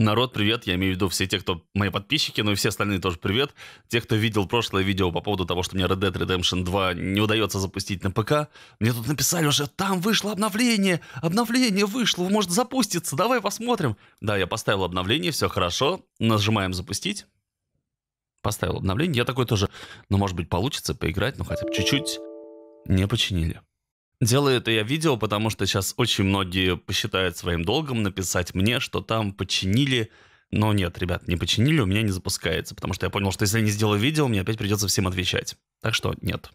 Народ, привет. Я имею в виду все те, кто мои подписчики, ну и все остальные тоже привет. Те, кто видел прошлое видео по поводу того, что мне Red Dead Redemption 2 не удается запустить на ПК, мне тут написали уже, там вышло обновление, обновление вышло, может запуститься? давай посмотрим. Да, я поставил обновление, все хорошо, нажимаем запустить. Поставил обновление, я такой тоже, ну может быть получится поиграть, ну хотя бы чуть-чуть. Не починили. Делаю это я видео, потому что сейчас очень многие посчитают своим долгом написать мне, что там починили. Но нет, ребят, не починили, у меня не запускается, потому что я понял, что если я не сделаю видео, мне опять придется всем отвечать. Так что нет.